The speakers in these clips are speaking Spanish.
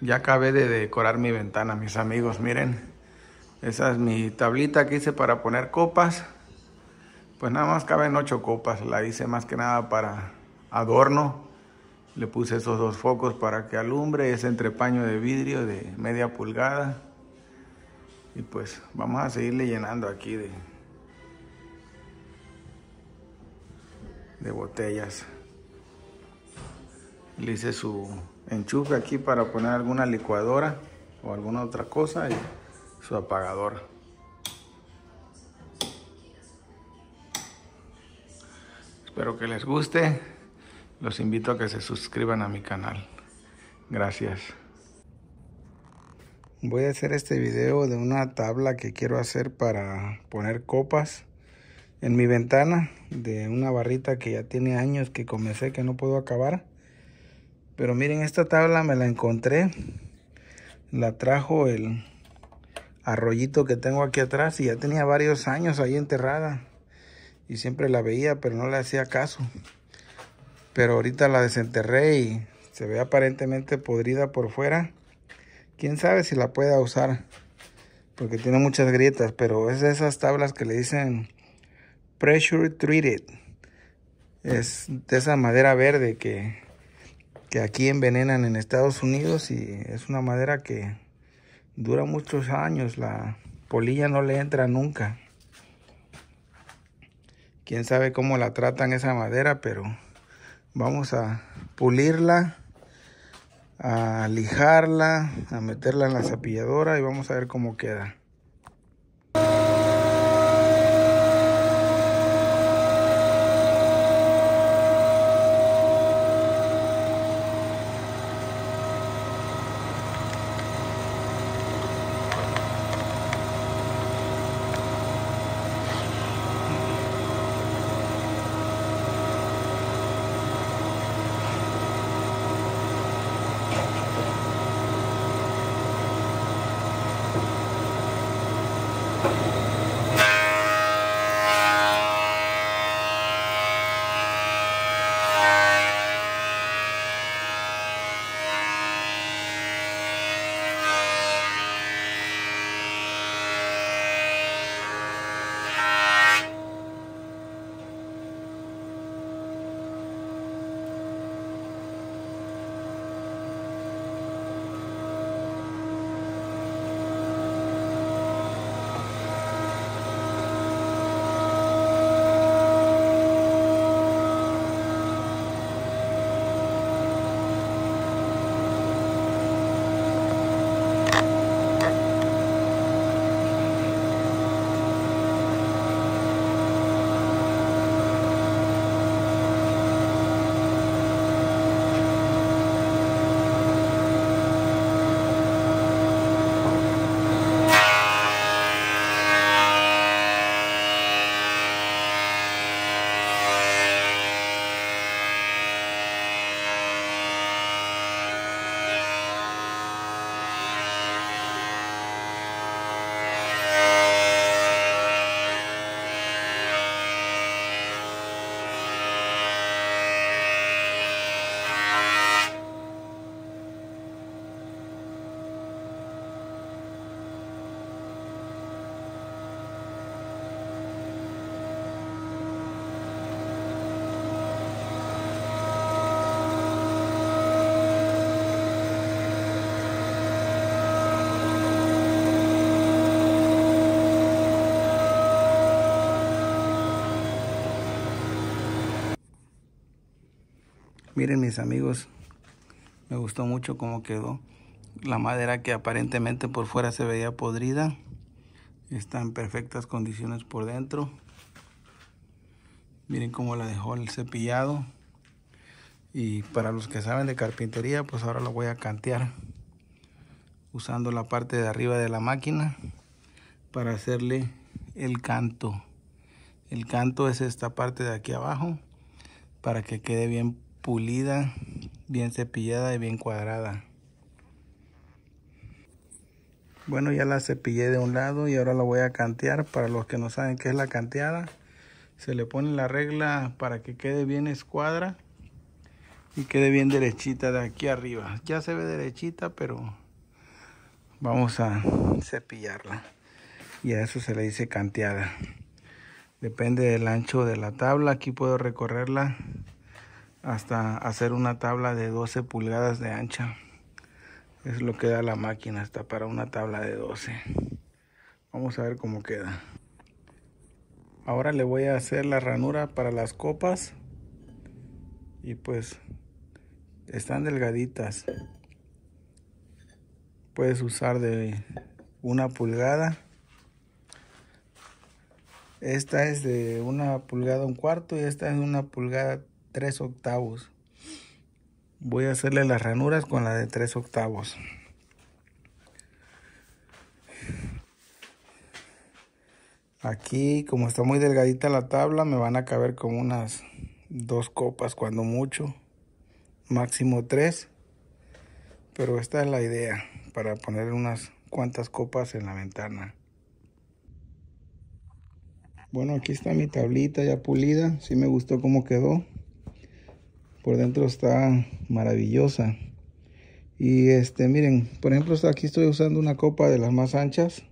Ya acabé de decorar mi ventana, mis amigos, miren. Esa es mi tablita que hice para poner copas. Pues nada más caben ocho copas, la hice más que nada para adorno. Le puse esos dos focos para que alumbre, ese entrepaño de vidrio de media pulgada. Y pues vamos a seguirle llenando aquí de, de botellas. Le hice su enchufe aquí para poner alguna licuadora o alguna otra cosa y su apagador espero que les guste los invito a que se suscriban a mi canal gracias voy a hacer este video de una tabla que quiero hacer para poner copas en mi ventana de una barrita que ya tiene años que comencé que no puedo acabar pero miren, esta tabla me la encontré. La trajo el arroyito que tengo aquí atrás y ya tenía varios años ahí enterrada. Y siempre la veía, pero no le hacía caso. Pero ahorita la desenterré y se ve aparentemente podrida por fuera. Quién sabe si la pueda usar porque tiene muchas grietas, pero es de esas tablas que le dicen pressure treated. Es de esa madera verde que que aquí envenenan en Estados Unidos y es una madera que dura muchos años, la polilla no le entra nunca. Quién sabe cómo la tratan esa madera, pero vamos a pulirla, a lijarla, a meterla en la zapilladora y vamos a ver cómo queda. Miren mis amigos, me gustó mucho cómo quedó. La madera que aparentemente por fuera se veía podrida, está en perfectas condiciones por dentro. Miren cómo la dejó el cepillado. Y para los que saben de carpintería, pues ahora lo voy a cantear usando la parte de arriba de la máquina para hacerle el canto. El canto es esta parte de aquí abajo para que quede bien pulida, bien cepillada y bien cuadrada. Bueno, ya la cepillé de un lado y ahora la voy a cantear. Para los que no saben qué es la canteada, se le pone la regla para que quede bien escuadra y quede bien derechita de aquí arriba. Ya se ve derechita, pero vamos a cepillarla. Y a eso se le dice canteada. Depende del ancho de la tabla. Aquí puedo recorrerla hasta hacer una tabla de 12 pulgadas de ancha. Es lo que da la máquina hasta para una tabla de 12. Vamos a ver cómo queda. Ahora le voy a hacer la ranura para las copas. Y pues están delgaditas. Puedes usar de una pulgada. Esta es de una pulgada un cuarto y esta es una pulgada 3 octavos. Voy a hacerle las ranuras con la de 3 octavos. Aquí, como está muy delgadita la tabla, me van a caber como unas dos copas cuando mucho, máximo tres. Pero esta es la idea, para poner unas cuantas copas en la ventana. Bueno, aquí está mi tablita ya pulida, sí me gustó cómo quedó por dentro está maravillosa y este miren por ejemplo aquí estoy usando una copa de las más anchas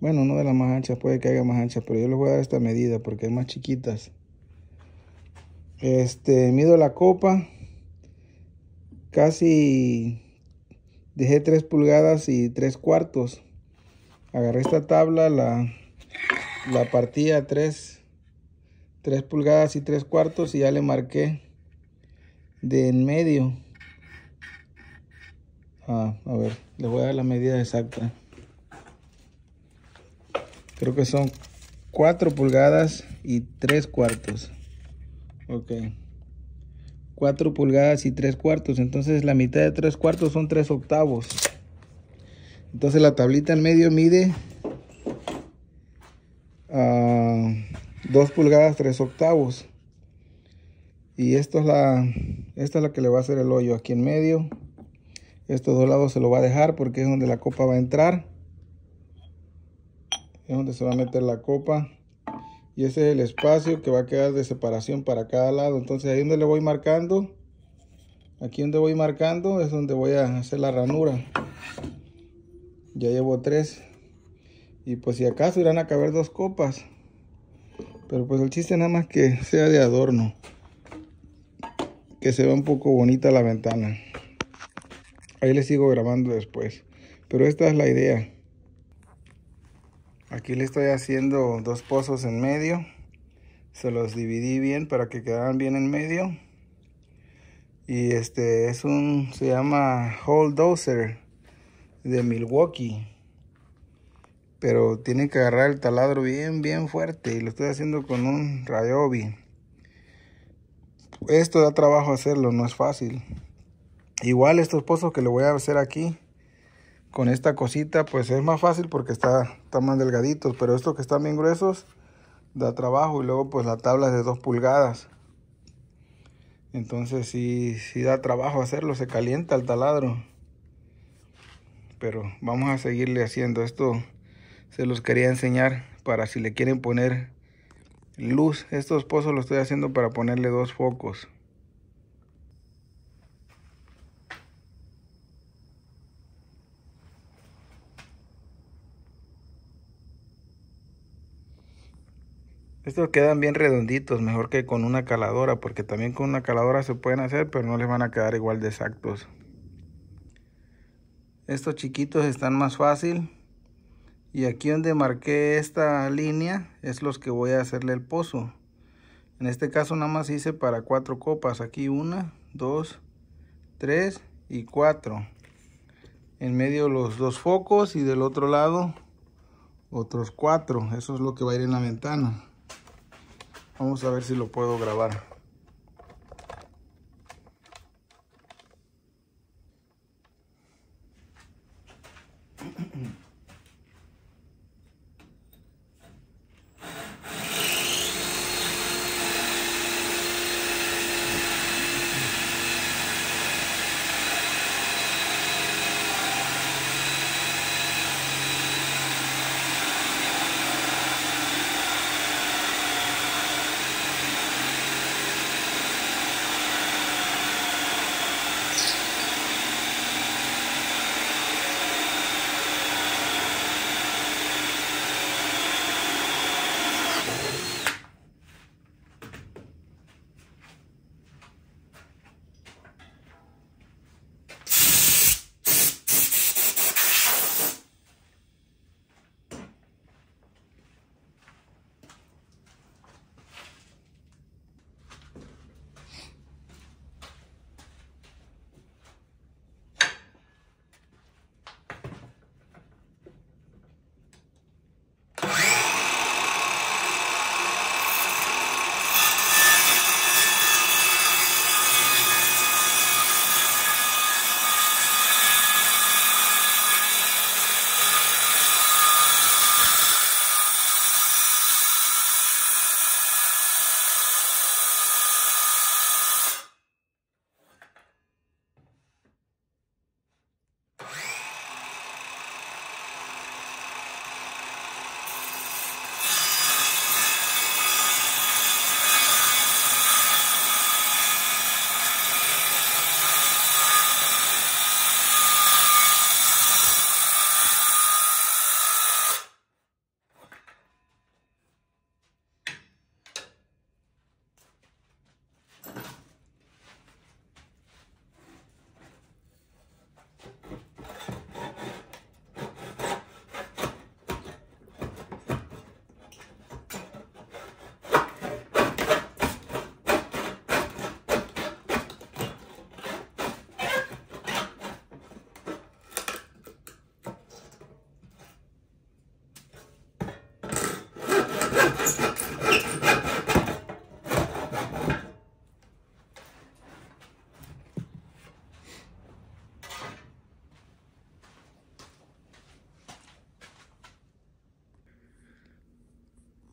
bueno no de las más anchas puede que haya más anchas pero yo les voy a dar esta medida porque es más chiquitas este mido la copa casi dejé 3 pulgadas y 3 cuartos agarré esta tabla la, la partí a 3 3 pulgadas y 3 cuartos y ya le marqué de en medio. Ah, a ver, les voy a dar la medida exacta. Creo que son 4 pulgadas y 3 cuartos. Ok. 4 pulgadas y 3 cuartos. Entonces la mitad de 3 cuartos son 3 octavos. Entonces la tablita en medio mide uh, ah, 2 pulgadas 3 octavos. Y esto es la esta es la que le va a hacer el hoyo aquí en medio. Estos dos lados se lo va a dejar porque es donde la copa va a entrar. Es donde se va a meter la copa. Y ese es el espacio que va a quedar de separación para cada lado. Entonces ahí donde le voy marcando. Aquí donde voy marcando es donde voy a hacer la ranura. Ya llevo tres. Y pues si acaso irán a caber dos copas. Pero pues el chiste nada más que sea de adorno que se ve un poco bonita la ventana. Ahí le sigo grabando después. Pero esta es la idea. Aquí le estoy haciendo dos pozos en medio. Se los dividí bien para que quedaran bien en medio. Y este es un, se llama hole Dozer de Milwaukee. Pero tiene que agarrar el taladro bien, bien fuerte. Y lo estoy haciendo con un Ryobi esto da trabajo hacerlo, no es fácil. Igual estos pozos que le voy a hacer aquí, con esta cosita, pues es más fácil porque está, tan más delgaditos, pero estos que están bien gruesos, da trabajo. Y luego pues la tabla es de 2 pulgadas. Entonces si da trabajo hacerlo, se calienta el taladro. Pero vamos a seguirle haciendo esto. Se los quería enseñar para si le quieren poner luz. Estos pozos lo estoy haciendo para ponerle dos focos. Estos quedan bien redonditos, mejor que con una caladora, porque también con una caladora se pueden hacer, pero no les van a quedar igual de exactos. Estos chiquitos están más fácil, y aquí donde marqué esta línea es los que voy a hacerle el pozo en este caso nada más hice para cuatro copas aquí una dos tres y cuatro en medio los dos focos y del otro lado otros cuatro eso es lo que va a ir en la ventana vamos a ver si lo puedo grabar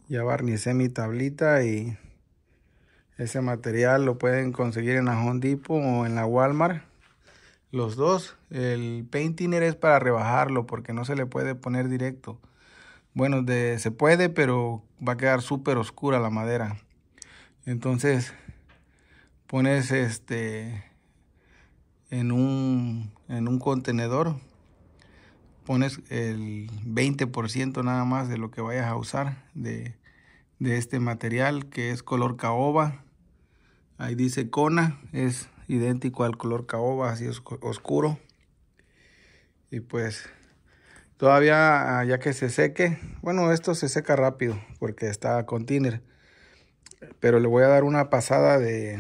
Ya barnicé mi tablita y ese material lo pueden conseguir en la Home Depot o en la Walmart. Los dos, el paintiner es para rebajarlo porque no se le puede poner directo. Bueno, se puede, pero va a quedar súper oscura la madera. Entonces, pones este en un, en un contenedor pones el 20% nada más de lo que vayas a usar de, este material que es color caoba. Ahí dice cona es idéntico al color caoba, así oscuro. Y pues todavía ah, ya que se seque, bueno, esto se seca rápido porque está con tiner. Pero le voy a dar una pasada de,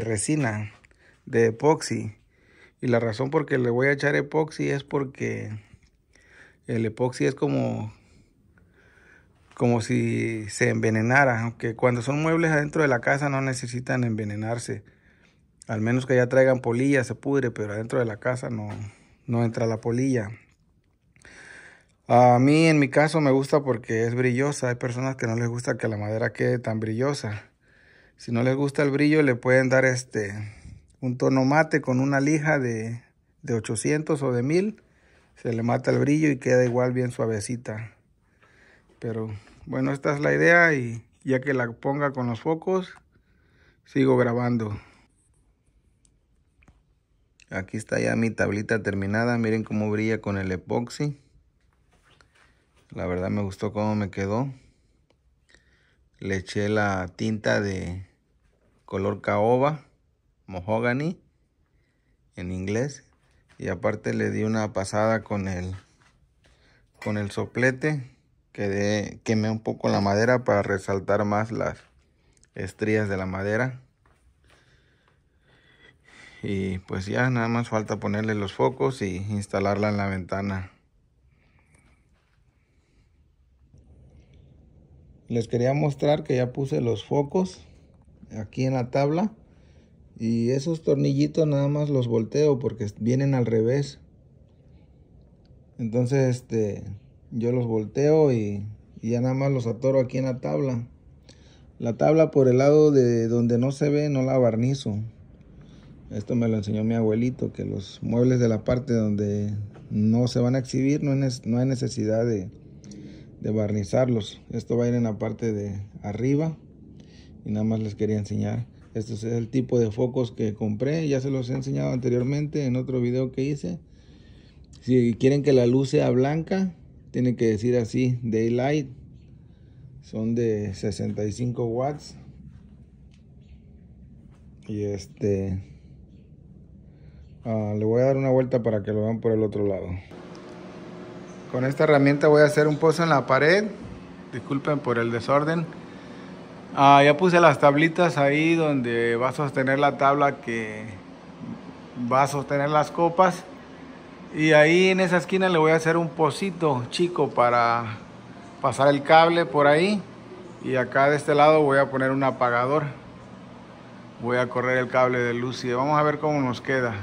resina, de epoxi. Y la razón por que le voy a echar epoxi es porque el epoxi es como, como si se envenenara, aunque cuando son muebles adentro de la casa no necesitan envenenarse. Al menos que ya traigan polilla, se pudre, pero adentro de la casa no, no entra la polilla. A mí en mi caso me gusta porque es brillosa. Hay personas que no les gusta que la madera quede tan brillosa. Si no les gusta el brillo, le pueden dar este un tono mate con una lija de, de 800 o de 1000 se le mata el brillo y queda igual bien suavecita. Pero bueno, esta es la idea y ya que la ponga con los focos, sigo grabando. Aquí está ya mi tablita terminada, miren cómo brilla con el epoxi. La verdad me gustó cómo me quedó. Le eché la tinta de color caoba, mahogany, en inglés y aparte le di una pasada con el con el soplete que de, quemé un poco la madera para resaltar más las estrías de la madera y pues ya nada más falta ponerle los focos y instalarla en la ventana les quería mostrar que ya puse los focos aquí en la tabla y esos tornillitos nada más los volteo porque vienen al revés. Entonces, este, yo los volteo y, ya nada más los atoro aquí en la tabla. La tabla por el lado de donde no se ve no la barnizo. Esto me lo enseñó mi abuelito, que los muebles de la parte donde no se van a exhibir no, no hay necesidad de, de barnizarlos. Esto va a ir en la parte de arriba y nada más les quería enseñar. Este es el tipo de focos que compré. Ya se los he enseñado anteriormente en otro video que hice. Si quieren que la luz sea blanca, tienen que decir así, Daylight. Son de 65 watts. Y este... Ah, le voy a dar una vuelta para que lo vean por el otro lado. Con esta herramienta voy a hacer un pozo en la pared. Disculpen por el desorden. Ah, ya puse las tablitas ahí donde va a sostener la tabla que va a sostener las copas. Y ahí en esa esquina le voy a hacer un pocito chico para pasar el cable por ahí. Y acá de este lado voy a poner un apagador. Voy a correr el cable de luz y vamos a ver cómo nos queda.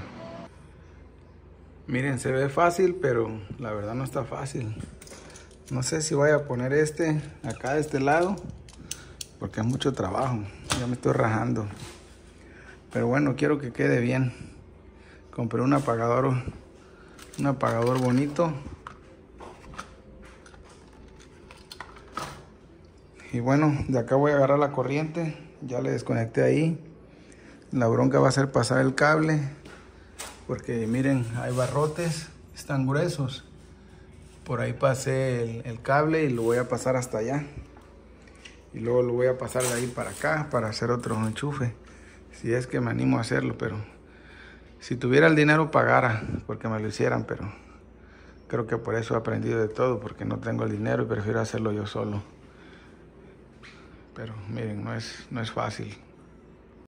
Miren, se ve fácil, pero la verdad no está fácil. No sé si voy a poner este acá de este lado porque es mucho trabajo. Ya me estoy rajando. Pero bueno, quiero que quede bien. Compré un apagador, un apagador bonito. Y bueno, de acá voy a agarrar la corriente. Ya le desconecté ahí. La bronca va a ser pasar el cable. Porque miren, hay barrotes. Están gruesos. Por ahí pasé el, el cable y lo voy a pasar hasta allá y luego lo voy a pasar de ahí para acá para hacer otro enchufe si es que me animo a hacerlo pero si tuviera el dinero pagara porque me lo hicieran pero creo que por eso he aprendido de todo porque no tengo el dinero y prefiero hacerlo yo solo pero miren no es no es fácil